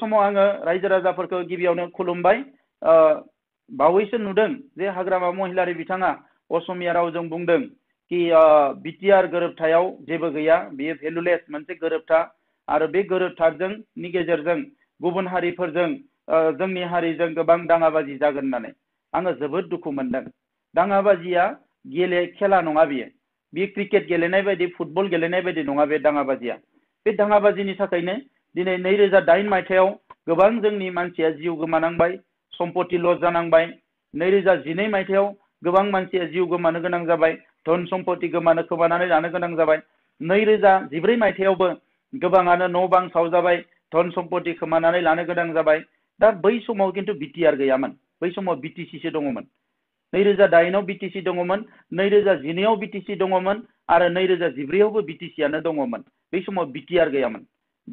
समाव आङो रायजो राजाफोरखौ गिबियावनो खुलुमबाय बावैसो नुदों जे हाग्रामा महिलारि बिथाङा असमिया रावजों बुंदों कि बिटिआर गोरोबथायाव जेबो गैया बेयो भेलुलेस मोनसे गोरोबथा आरो बे गोरोबथाजोंनि गेजेरजों गुबुन हारिफोरजों जोंनि हारिजों गोबां दाङाबाजि जागोन होननानै आङो जोबोद दुखु मोनदों दाङाबाजिया गेले खेला नङा बियो बे क्रिकेट गेलेनाय बायदि फुटबल गेलेनाय बायदि नङा बे दाङाबाजिया बे दाङाबाजिनि थाखायनो दिनै नैरोजा दाइन मायथाइयाव गोबां जोंनि मानसिया जिउ गोमानांबाय सम्पति लस जानांबाय नैरोजा जिनै मायथाइयाव गोबां मानसिया जिउ गोमानो गोनां जाबाय धन सम्पति गोमानो खोमानानै लानो गोनां जाबाय नैरोजा जिब्रै मायथाइयावबो गोबाङानो न' बां सावजाबाय धन सम्पति खोमानानै लानो गोनां जाबाय दा बै समाव खिन्थु बिटिआर गैयामोन बै समाव बिटिसिसो दङमोन नैरोजा दाइनआव बिटिसि दङमोन नैरोजा जिनैआव बिटिसि दङमोन आरो नैरोजा जिब्रैआवबो बिटिसिआनो दङमोन बै समाव बिटिआर गैयामोन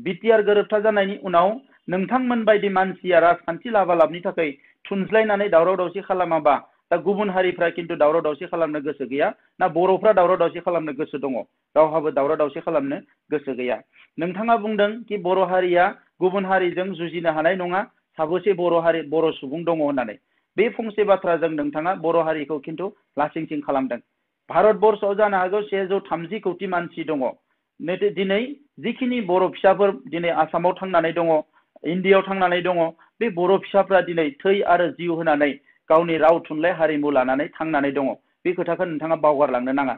बिटिआर गोरोबथा जानायनि उनाव नोंथांमोन बायदि मानसिया राजखान्थि लाबालाबनि थाखाय थुनज्लायनानै दावराव दावसि खालामाबा दा गुबुन हारिफ्रा खिन्थु दावराव दावसि खालामनो गोसो गैया ना बर'फ्रा दावराव दावसि खालामनो गोसो दङ रावहाबो दावराव दावसि खालामनो गोसो गैया नोंथाङा बुंदों कि बर' हारिया गुबुन हारिजों जुजिनो हानाय नङा साबोसे बर' हारि बर' सुबुं दङ होननानै बे फंसे बाथ्राजों नोंथाङा बर' हारिखौ खिन्थु लासिंसिं खालामदों भारतबर्षआव जानो हागौ सेजौ थामजि कौटि मानसि दङ दिनै जिखिनि बर' फिसाफोर दिनै आसामाव थांनानै दङ इण्डियाव थांनानै दङ बे बर' फिसाफ्रा दिनै थै आरो जिउ होनानै गावनि राव थुनलाइ हारिमु लानानै थांनानै दङ बे खोथाखौ नोंथाङा बावगारलांनो नाङा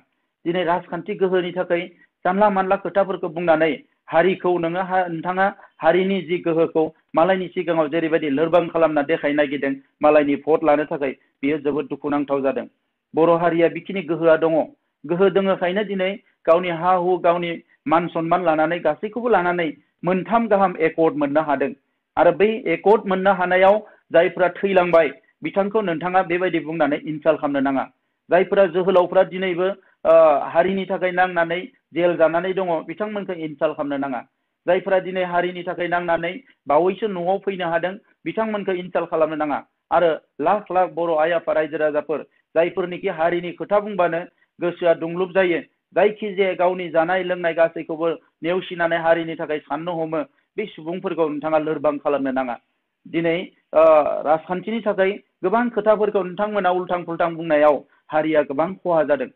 दिनै राजखान्थि गोहोनि थाखाय जानला मानला खोथाफोरखौ बुंनानै हारिखौ नोङो नोंथाङा हारिनि जि गोहोखौ मालायनि सिगाङाव जेरैबायदि लोरबां खालामना देखायनो नागिरदों मालायनि भट लानो थाखाय बेयो जोबोद दुखुनांथाव जादों बर' हारिया बेखिनि गोहोआ दङ गोहो दोङोखायनो दिनै गावनि हा हु गावनि मान सम्मान लानानै गासैखौबो लानानै मोनथाम गाहाम एकर्ड मोननो हादों आरो बै एकर्ड मोननो हानायाव जायफ्रा थैलांबाय बिथांखौ नोंथाङा बेबायदि बुंनानै इनसाल्ट खालामनो नाङा जायफोरा जोहोलावफ्रा दिनैबो हारिनि थाखाय नांनानै जेल जानानै दङ बिथांमोनखौ इनसाल्ट खालामनो नाङा जायफोरा दिनै हारिनि थाखाय नांनानै बावैसो न'आव फैनो हादों बिथांमोनखौ इनसाल्ट खालामनो नाङा आरो लाख लाख बर' आइ आफा रायजो राजाफोर जायफोरनिखि हारिनि खोथा बुंबानो गोसोआ दुंलुब जायो जायखिजाया गावनि जानाय लोंनाय गासैखौबो नेवसिनानै हारिनि थाखाय साननो हमो बे सुबुंफोरखौ नोंथाङा लोरबां खालामनो नाङा दिनै राजखान्थिनि थाखाय गोबां खोथाफोरखौ नोंथांमोना उल्टां फुल्टां बुंनायाव हारिया गोबां खहा जादों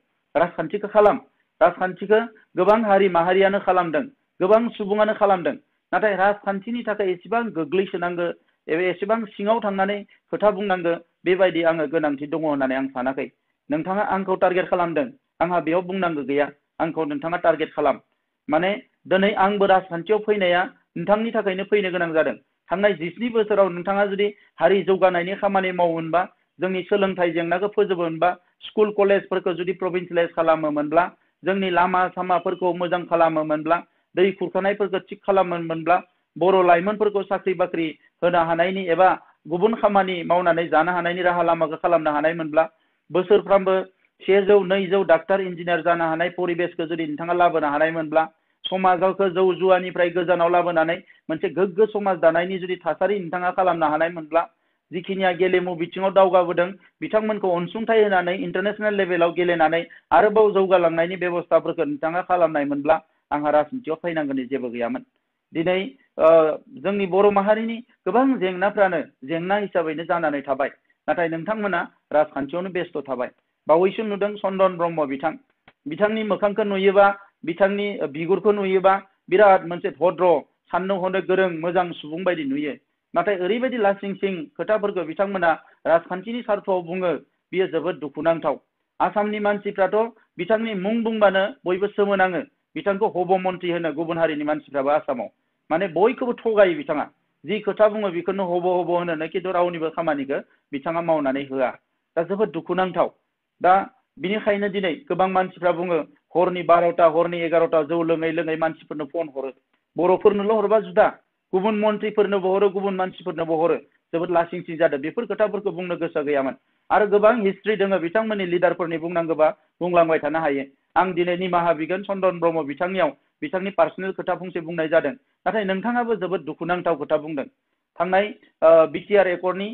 राजखान्थिखौ खालाम राजखान्थिखौ गोबां हारि माहारियानो खालामदों गोबां सुबुङानो खालामदों नाथाय राजखान्थिनि थाखाय एसेबां गोग्लैसोनांगो एबा एसेबां सिङाव थांनानै खोथा बुंनांगो बेबायदि आङो गोनांथि दङ होननानै आं सानाखै नोंथाङा आंखौ टार्गेट खालामदों आंहा बेयाव बुंनांगौ गैया आंखौ नोंथाङा टार्गेट खालाम माने दिनै आंबो राजखान्थियाव फैनाया नोंथांनि थाखायनो फैनो गोनां जादों थांनाय जिस्नि बोसोराव नोंथाङा जुदि हारि जौगानायनि खामानि मावोमोनबा जोंनि सोलोंथाइ जेंनाखौ फोजोबोमोनबा स्कुल कलेजफोरखौ जुदि प्रभिन्सियलाइज खालामोमोनब्ला जोंनि लामा सामाफोरखौ मोजां खालामोमोनब्ला दै खुरखानायफोरखौ थिक खालामोमोनब्ला बर' लाइमोनफोरखौ साख्रि बाख्रि होनो हानायनि एबा गुबुन खामानि मावनानै जानो हानायनि राहा लामाखौ खालामनो हानायमोनब्ला बोसोरफ्रामबो सेजौ नैजौ डाक्टार इन्जिनियार जानो हानाय परिबेसखौ जुदि नोंथाङा लाबोनो हानायमोनब्ला समाजखौ जौ जुवानिफ्राय गोजानाव लाबोनानै मोनसे गोग्गो समाज दानायनि जुदि थासारि नोंथाङा खालामनो हानायमोनब्ला जिखिनिया गेलेमु बिथिङाव दावगाबोदों बिथांमोनखौ अनसुंथाइ होनानै इन्टारनेसनेल लेभेलाव गेलेनानै आरोबाव जौगालांनायनि बेब'स्थाफोरखौ नोंथाङा खालामनायमोनब्ला आंहा राजनिथियाव फैनांगौनि जेबो गैयामोन दिनै जोंनि बर' माहारिनि गोबां जेंनाफ्रानो जेंना हिसाबैनो जानानै थाबाय नाथाय नोंथांमोना राजखान्थियावनो बेस्त' थाबाय बावैसो नुदों सन्दन ब्रह्म बिथां बिथांनि मोखांखौ नुयोबा बिथांनि बिगुरखौ नुयोबा बिराद मोनसे भद्र साननो हनो गोरों मोजां सुबुं बायदि नुयो नाथाय ओरैबायदि लासिं सिं खोथाफोरखौ बिथांमोना राजखान्थिनि सार्थआव बुङो बियो जोबोद दुखुनांथाव आसामनि मानसिफ्राथ' बिथांनि मुं बुंबानो बयबो सोमोनाङो बिथांखौ हब मन्त्रि होनो गुबुन हारिनि मानसिफ्राबो आसामाव माने बयखौबो थगायो बिथाङा जि खोथा बुङो बेखौनो हब हब होनोनो खिन्थु रावनिबो खामानिखौ बिथाङा मावनानै होआ दा जोबोद दुखुनांथाव दा बिनिखायनो दिनै गोबां मानसिफ्रा बुङो हरनि बार'था हरनि एगार'था जौ लोङै लोङै मानसिफोरनो फन हरो बर'फोरनोल' हरबा जुदा गुबुन मन्थ्रिफोरनोबो हरो गुबुन मानसिफोरनोबो हरो जोबोद लासिंसिं जादों बेफोर खोथाफोरखौ बुंनो गोसो गैयामोन आरो गोबां हिस्ट्रि दङ बिथांमोननि लिडारफोरनि बुंनांगौबा बुंलांबाय थानो हायो आं दिनै निमाहा बिगोन चन्दन ब्रह्म बिथांनियाव बिथांनि पार्सनेल खोथा फंसे बुंनाय जादों नाथाय नोंथाङाबो जोबोद दुखुनांथाव खोथा बुंदों थांनाय बिटिआर एकर्डनि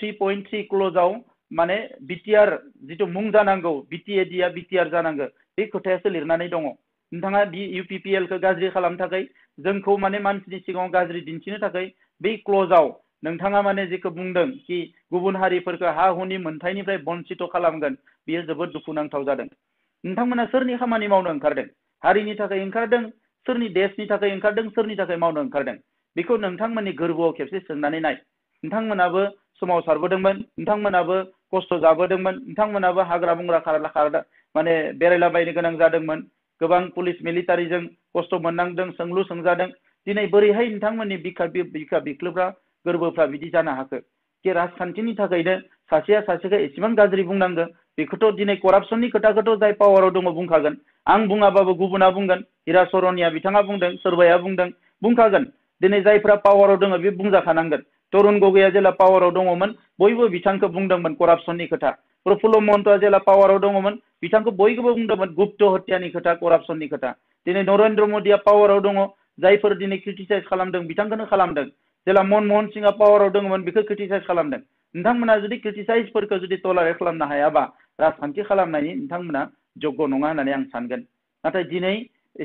थ्रि पइन्ट थ्रि क्लजआव माने बीटीआर जितु मुंग जानांगौ बिटिएडिआ बीटीआर जानांगौ बे खोथायासो लिरनानै दङ नोंथाङा बि यूपीपीएल खौ गाज्रि खालामनो थाखाय जोंखौ माने मानसिनि सिगाङाव गाज्रि दिन्थिनो थाखाय बे क्लजआव नोंथाङा माने जेखौ बुंदों कि गुबुन हारिफोरखौ हा हुनि मोन्थायनिफ्राय बन्सित खालामगोन बियो जोबोद दुखु नांथाव जादों नोंथांमोना सोरनि खामानि मावनो ओंखारदों हारिनि थाखाय ओंखारदों सोरनि देशनि थाखाय ओंखारदों सोरनि थाखाय मावनो ओंखारदों बेखौ नोंथांमोननि गोरबोआव खेबसे सोंनानै नाय नोंथांमोनाबो सारबोदोंमोन नोंथांमोनाबो खस्थ' जाबोदोंमोन नोंथांमोनाबो हाग्रा बंग्रा खारला खारला माने बेरायलाबायनो गोनां जादोंमोन गोबां पुलिस मिलिटारिजों खस्थ' मोननांदों सोंलु सोंजादों दिनै बोरैहाय नोंथांमोननि बिखा बिखा बिख्लोफ्रा गोरबोफ्रा बिदि जानो हाखो जे राजखान्थिनि थाखायनो सासेया सासेखौ एसेबां गाज्रि बुंनांगो बेखौथ' दिनै करापसननि खोथाखौथ' जाय पावाराव दङ बुंखागोन आं बुङाबाबो गुबुना बुंगोन हिरा बिथाङा बुंदों सोरबाया बुंदों बुंखागोन दिनै जायफ्रा पावाराव दङ बे बुंजाखानांगोन तरुण गगैया जेला पावाराव दङमोन बयबो बिथांखौ बुंदोंमोन करापसननि खोथा प्रफुल्ल महन्तआ जेला पावाराव दङमोन बिथांखौ बयखौबो बुंदोंमोन गुप्त हत्यानि खोथा करापसननि खोथा दिनै नरेन्द्र मदिया पावाराव दङ जायफोर दिनै क्रिटिसाइज खालामदों बिथांखौनो खालामदों जेला मनमोहन सिंहआ पावाराव दङमोन बेखौ क्रिटिसाइज खालामदों नोंथांमोना जुदि क्रिटिसाइजफोरखौ जुदि टलारेट खालामनो हायाबा राजखान्थि खालामनायनि नोंथांमोना जग्य नङा होननानै आं सानगोन नाथाय दिनै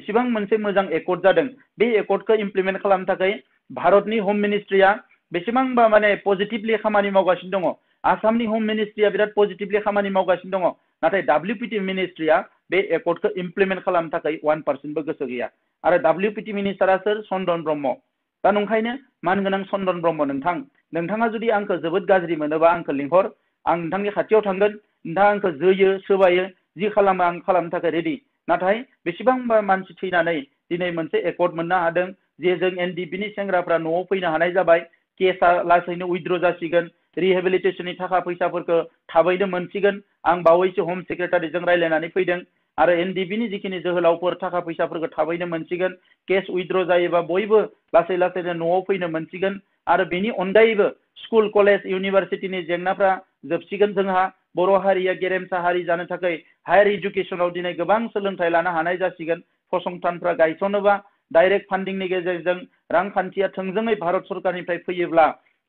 एसेबां मोनसे मोजां एकर्ड जादों बे एकर्डखौ इमप्लिमेन्ट खालामनो थाखाय भारतनि हम मिनिस्ट्रिया बेसेबांबा माने पजिटिभलि खामानि मावगासिनो दङ आसामनि हम मिनिस्ट्रिया बिराद पजिटिभलि खामानि मावगासिनो दङ नाथाय डाब्लिउ पि टि मिनिस्ट्रिया बे एकर्डखौ इमप्लिमेन्ट खालामनो थाखाय वान पार्सेन्टबो गोसो गैया आरो डाब्लिउ पि टि मिनिस्टारा सोर चन्दन ब्रह्म दा नंखायनो मानगोनां चन्दन ब्रह्म नोंथां नोंथाङा जुदि आंखौ जोबोद गाज्रि मोनोबा आंखौ लिंहर आं नोंथांनि खाथियाव थांगोन नोंथाङा आंखौ जोयो सोबायो जि खालामो आं खालामनो थाखाय रेडि नाथाय बेसेबांबा मानसि थैनानै दिनै मोनसे एकर्ड मोननो हादों जे जों एन डि पिनि सेंग्राफ्रा न'आव फैनो हानाय जाबाय केसा लासैनो रिहेबिलिटेशन जासिगोन रिहेबिलिटेसननि थाखा फैसाफोरखौ थाबैनो मोनसिगोन आं बावैसो हम सेक्रेटारिजों रायज्लायनानै फैदों आरो एनडिबिनि जिखिनि जोहोलावफोर थाखा फैसाफोरखौ थाबैनो मोनसिगोन केस उइद्र जायोबा बयबो लासै लासै न'आव फैनो मोनसिगोन आरो बेनि अनगायैबो स्कुल कलेज इउनिभार्सिटिनि जेंनाफ्रा जोबसिगोन जोंहा बर' हारिया गेरेमसा हारि जानो थाखाय हायार इडुकेसनाव दिनै गोबां सोलोंथाइ लानो हानाय जासिगोन फसंथानफ्रा गायसनोबा डाइरेक्ट फान्डिंनि गेजेरजों रांखान्थिया थोंजोङै भारत सरकारनिफ्राय फैयोब्ला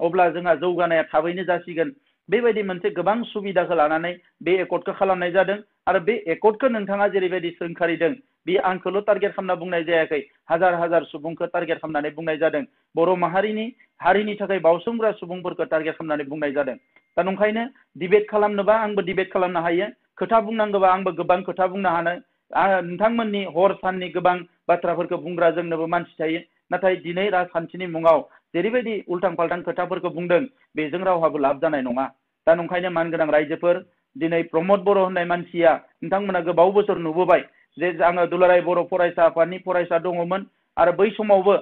अब्ला जोंहा जौगानाया थाबैनो जासिगोन बेबायदि मोनसे गोबां सुबिदाखौ लानानै बे एकर्डखौ खालामनाय जादों आरो बे एकर्डखौ नोंथाङा जेरैबायदि सोंखारिदों बे आंखौल' टार्गेट खालामना बुंनाय जायाखै हाजार हाजार सुबुंखौ टार्गेट खालामनानै बुंनाय जादों बर' माहारिनि हारिनि थाखाय बावसोमग्रा सुबुंफोरखौ टार्गेट खालामनानै बुंनाय जादों दा नंखायनो डिबेट खालामनोबा आंबो डिबेट खालामनो हायो खोथा बुंनांगौबा आंबो गोबां खोथा बुंनो हानो आङो नोंथांमोननि हर साननि गोबां बाथ्राफोरखौ बुंग्रा जोंनोबो मानसि थायो नाथाय दिनै राजखान्थिनि मुङाव जेरैबायदि उल्थां फाल्टां खोथाफोरखौ बुंदों बेजों रावहाबो लाब जानाय नङा दा नंखायनो मानगोनां रायजोफोर दिनै प्रमद बर' होननाय मानसिया नोंथांमोना गोबाव बोसोर नुबोबाय जे आङो दुलाराय बर' फरायसा आफादनि फरायसा दङमोन आरो बै समावबो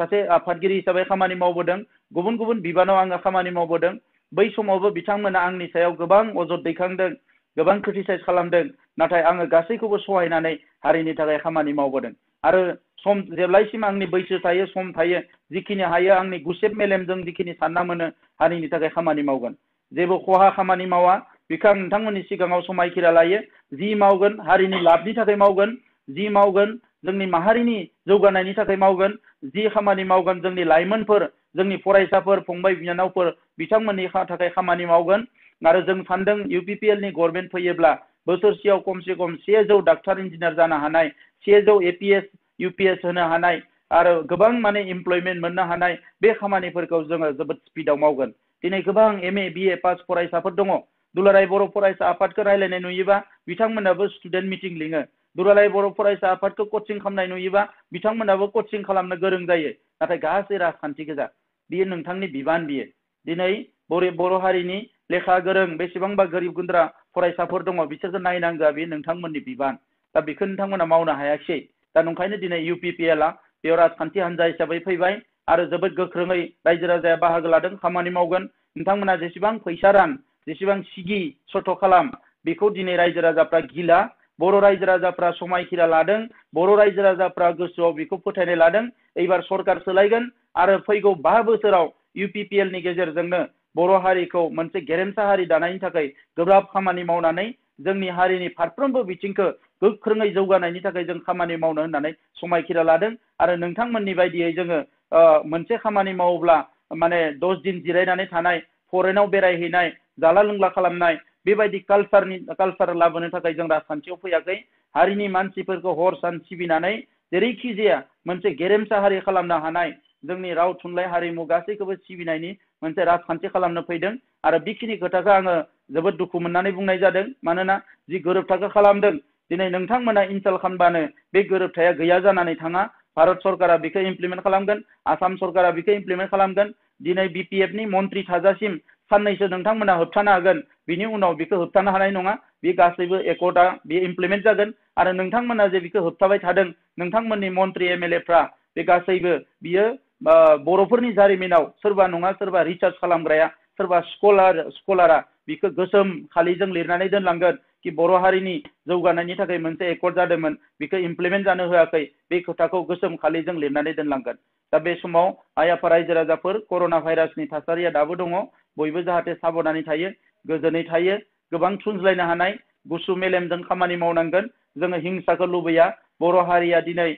सासे आफादगिरि हिसाबै खामानि मावबोदों गुबुन गुबुन बिबानाव आङो खामानि मावबोदों बै समावबो बिथांमोना आंनि सायाव गोबां अजद दैखांदों गोबां क्रिटिसाइज खालामदों नाथाय आङो गासैखौबो सहायनानै हारिनि थाखाय खामानि मावबोदों आरो सम जेब्लायसिम आंनि बैसो थायो सम थायो जिखिनि हायो आंनि गुसेब मेलेमजों जिखिनि सानना मोनो हारिनि थाखाय खामानि मावगोन जेबो खहा खामानि मावा बेखौ आं नोंथांमोननि सिगाङाव समायखिरा लायो जि मावगोन हारिनि लाभनि थाखाय मावगोन जि मावगोन जोंनि माहारिनि जौगानायनि थाखाय मावगोन जि खामानि मावगोन जोंनि लाइमोनफोर जोंनि फरायसाफोर फंबाय बिनानावफोर बिथांमोननि थाखाय खामानि मावगोन आरो जों सानदों इउ पि पि एल नि गभर्नमेन्ट फैयोब्ला बोसोरसेयाव खमसे खम सेजौ डाक्टार इन्जिनियार जानो हानाय सेजौ ए P S U P S होनो हानाय आरो गोबां माने इमप्लयमेन्ट मोननो हानाय बे खामानिफोरखौ जोङो जोबोद स्पिडआव मावगोन दिनै गोबां एम ए बि ए पास फरायसाफोर दङ दुलाराय बर' फरायसा आफादखौ रायलायनाय नुयोबा बिथांमोनाबो स्टुडेन्ट मिटिं लिङो दुलाराय बर' फरायसा आफादखौ कचिं खालामनाय नुयोबा बिथांमोनाबो कचिं खालामनो गोरों जायो नाथाय गासै राजखान्थि गोजा बियो नोंथांनि बिबान बियो दिनै बर' बर' हारिनि लेखा गोरों बेसेबांबा गोरिब गुन्द्रा फरायसाफोर दङ बिसोरखौ नायनांगोआ बे नोंथांमोननि बिबान दा बेखौ नोंथांमोना मावनो हायाखिसै दा नंखायनो दिनै इउ पि पि एलआ बेयाव राजखान्थि हान्जा हिसाबै फैबाय आरो जोबोद गोख्रोङै रायजो राजाया बाहागो लादों खामानि मावगोन नोंथांमोना जेसेबां फैसा रान जेसेबां सिगि सथ' खालाम बेखौ दिनै रायजो राजाफ्रा गिला बर' रायजो राजाफ्रा समायखिरा लादों बर' रायजो राजाफ्रा गोसोआव बेखौ फोथायनाय लादों एबार सरकार सोलायगोन आरो फैगौ बा बोसोराव इउ पि पि एल नि गेजेरजोंनो बर' हारिखौ मोनसे गेरेमसा हारि दानायनि थाखाय गोब्राब खामानि मावनानै जोंनि हारिनि फारफ्रोमबो बिथिंखौ गोख्रोङै जौगानायनि थाखाय जों खामानि मावनो होननानै समायखिरा लादों आरो नोंथांमोननि बायदियै जोङो मोनसे खामानि मावोब्ला माने दस दिन जिरायनानै थानाय फरेनाव बेरायहैनाय जाला लोंला खालामनाय बेबायदि कालसारनि कालसार लाबोनो थाखाय जों राजखान्थियाव फैयाखै हारिनि मानसिफोरखौ हर सान सिबिनानै जेरैखि जाया मोनसे गेरेमसा हारि खालामनो हानाय जोंनि राव थुनलाइ हारिमु गासैखौबो सिबिनायनि मोनसे राजखान्थि खालामनो फैदों आरो बेखिनि खोथाखौ आङो जोबोद दुखु मोननानै बुंनाय जादों मानोना जि गोरोबथाखौ खालामदों दिनै नोंथांमोना इनसाल खालामबानो बे गोरोबथाया गैया जानानै थाङा भारत सरकारा बेखौ इमप्लिमेन्ट खालामगोन आसाम सरकारा बेखौ इमप्लिमेन्ट खालामगोन दिनै बि पि एफनि मन्थ्रि थाजासिम साननैसो नोंथांमोना होबथानो हागोन बिनि उनाव बेखौ होबथानो हानाय नङा बे गासैबो एकर्डआ बे इमप्लिमेन्ट जागोन आरो नोंथांमोना जे बेखौ होबथाबाय थादों नोंथांमोननि मन्थ्रि एम एल ए फ्रा बे गासैबो बियो बर'फोरनि जारिमिनाव सोरबा नङा सोरबा रिसार्च खालामग्राया सोरबा स्कलार स्कलारा बेखौ गोसोम खालिजों लिरनानै दोनलांगोन कि बर' हारिनि जौगानायनि थाखाय मोनसे एकर्ड जादोंमोन बेखौ इमप्लिमेन्ट जानो होआखै बे खोथाखौ गोसोम खालिजों लिरनानै दोनलांगोन दा बे समाव आइ आफा रायजो राजाफोर कर'ना भाइरासनि थासारिया दाबो दङ बयबो जाहाथे साबधानै थायो गोजोनै थायो गोबां थुनज्लायनो हानाय गुसु मेलेमजों खामानि मावनांगोन जोङो हिंसाखौ लुबैया बर' हारिया दिनै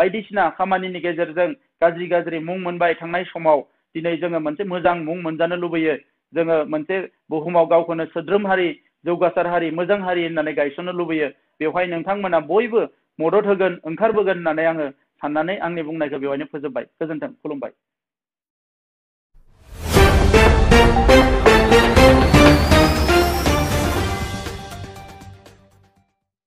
बायदिसिना खामानिनि गेजेरजों गाज्रि गाज्रि मुं मोनबाय थांनाय समाव दिनै जोङो मोनसे मोजां मुं मोनजानो लुबैयो जोङो मोनसे बुहुमाव गावखौनो सोद्रोम हारि जौगासार हारि मोजां हारि होननानै गायसननो लुबैयो बेवहाय नोंथांमोना बयबो मदद होगोन ओंखारबोगोन होननानै आङो साननानै आंनि बुंनायखौ बेवहायनो फोजोबबाय गोजोन्थों खुलुमबाय